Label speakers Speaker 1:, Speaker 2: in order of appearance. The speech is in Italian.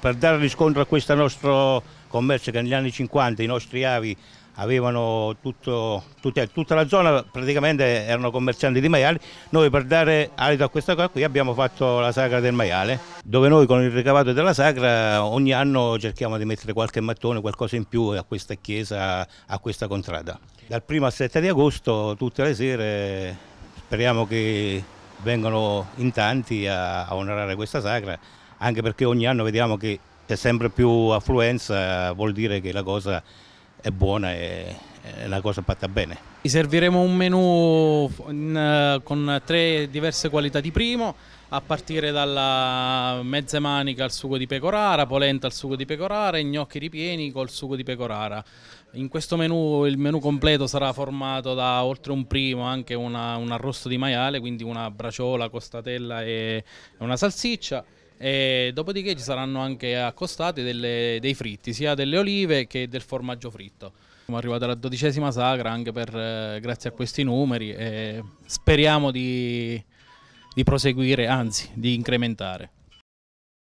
Speaker 1: Per dare riscontro a questo nostro commercio che negli anni 50 i nostri avi avevano tutto, tutta, tutta, la zona, praticamente erano commercianti di maiali, noi per dare alito a questa cosa qui abbiamo fatto la sagra del maiale, dove noi con il ricavato della sagra ogni anno cerchiamo di mettere qualche mattone, qualcosa in più a questa chiesa, a questa contrada. Dal 1 al 7 di agosto tutte le sere speriamo che vengano in tanti a, a onorare questa sagra anche perché ogni anno vediamo che c'è sempre più affluenza, vuol dire che la cosa è buona e è una cosa fatta bene.
Speaker 2: Vi serviremo un menù in, eh, con tre diverse qualità di primo, a partire dalla mezza manica al sugo di pecorara, polenta al sugo di pecorara e gnocchi ripieni col sugo di pecorara. In questo menù il menù completo sarà formato da oltre un primo anche una, un arrosto di maiale, quindi una braciola, costatella e una salsiccia e dopodiché ci saranno anche accostati delle, dei fritti, sia delle olive che del formaggio fritto. Siamo arrivati alla dodicesima sagra anche per, eh, grazie a questi numeri e speriamo di, di proseguire, anzi di incrementare.